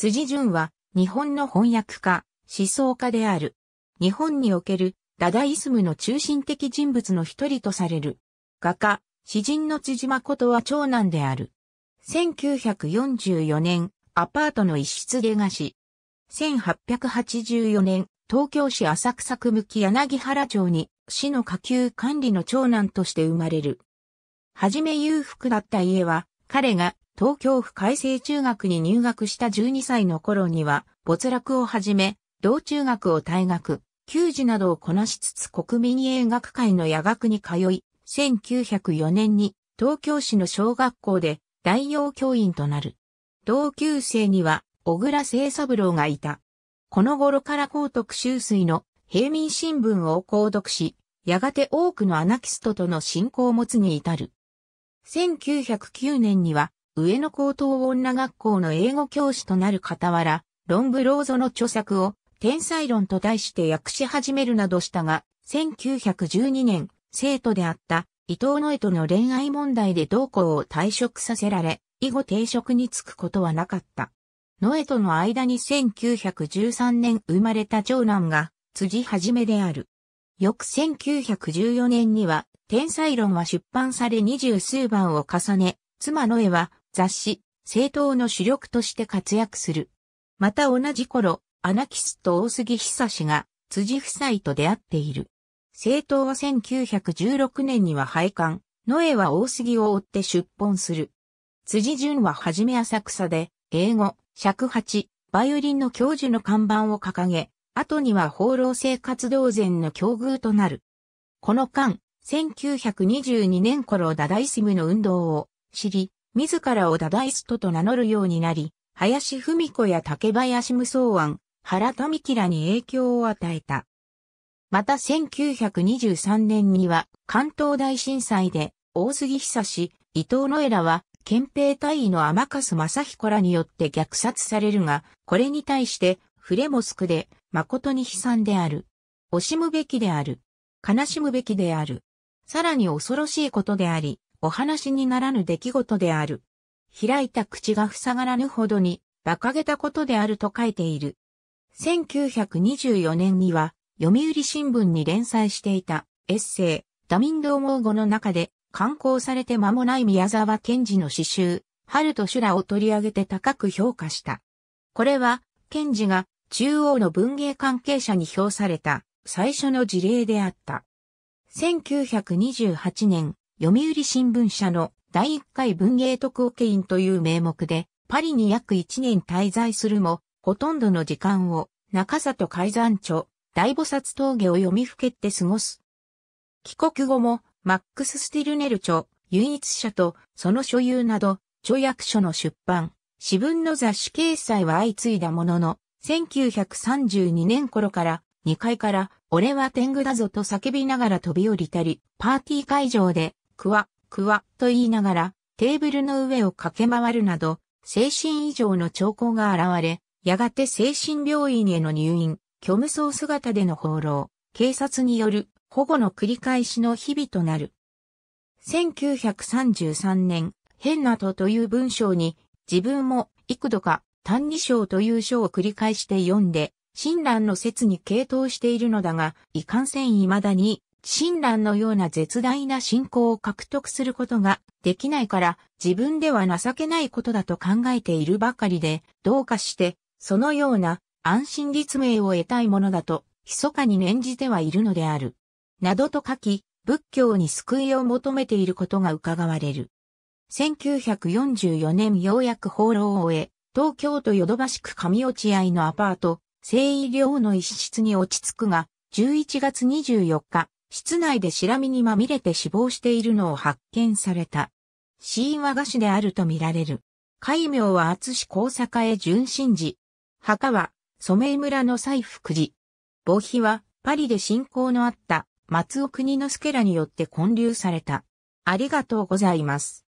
辻淳は日本の翻訳家、思想家である。日本におけるダダイスムの中心的人物の一人とされる。画家、詩人の辻誠は長男である。1944年、アパートの一室で餓死。1884年、東京市浅草区向き柳原町に、市の下級管理の長男として生まれる。はじめ裕福だった家は、彼が東京府海正中学に入学した12歳の頃には、没落をはじめ、同中学を退学、給児などをこなしつつ国民映学会の夜学に通い、1904年に東京市の小学校で代用教員となる。同級生には小倉清三郎がいた。この頃から高徳修水の平民新聞を購読し、やがて多くのアナキストとの信仰を持つに至る。1909年には上野高等女学校の英語教師となる傍ら、ロングローゾの著作を天才論と題して訳し始めるなどしたが、1912年、生徒であった伊藤野江との恋愛問題で同校を退職させられ、以後定職に就くことはなかった。野エとの間に1913年生まれた長男が辻はじめである。翌1914年には、天才論は出版され二十数番を重ね、妻野江は雑誌、政党の主力として活躍する。また同じ頃、アナキスト大杉久志が辻夫妻と出会っている。政党は1916年には廃刊、野江は大杉を追って出本する。辻淳ははじめ浅草で、英語、尺八、バイオリンの教授の看板を掲げ、後には放浪生活動前の境遇となる。この間、1922年頃ダダイスムの運動を知り、自らをダダイストと名乗るようになり、林文子や竹林無双案、原民吉らに影響を与えた。また1923年には関東大震災で大杉久志、伊藤野枝は憲兵隊員の天笠正彦らによって虐殺されるが、これに対してフレモスクで誠に悲惨である。惜しむべきである。悲しむべきである。さらに恐ろしいことであり、お話にならぬ出来事である。開いた口が塞がらぬほどに、馬鹿げたことであると書いている。1924年には、読売新聞に連載していたエッセイ、ダミンドーモー語の中で、刊行されて間もない宮沢賢治の詩集、春と修羅を取り上げて高く評価した。これは、賢治が中央の文芸関係者に評された最初の事例であった。1928年、読売新聞社の第1回文芸特オケ員という名目で、パリに約1年滞在するも、ほとんどの時間を中里海山町、大菩薩峠を読みふけて過ごす。帰国後も、マックス・スティルネル著、唯一社と、その所有など、著役所の出版、私文の雑誌掲載は相次いだものの、1932年頃から、2階から、俺は天狗だぞと叫びながら飛び降りたり、パーティー会場で、くわ、くわ、と言いながら、テーブルの上を駆け回るなど、精神異常の兆候が現れ、やがて精神病院への入院、虚無僧姿での放浪、警察による保護の繰り返しの日々となる。1933年、変なとという文章に、自分も幾度か、単二章という章を繰り返して読んで、親鸞の説に傾倒しているのだが、いかんせん未だに、親鸞のような絶大な信仰を獲得することができないから自分では情けないことだと考えているばかりで、どうかしてそのような安心立命を得たいものだと、密かに念じてはいるのである。などと書き、仏教に救いを求めていることが伺われる。1944年ようやく放浪を終え、東京都ヨドバシ区上落合のアパート、聖医療の一室に落ち着くが、11月24日、室内でシラミにまみれて死亡しているのを発見された。死因は餓死であるとみられる。戒名は厚志高坂へ純真寺。墓は、染井村の西福寺。墓碑は、パリで信仰のあった、松尾国之助らによって建立された。ありがとうございます。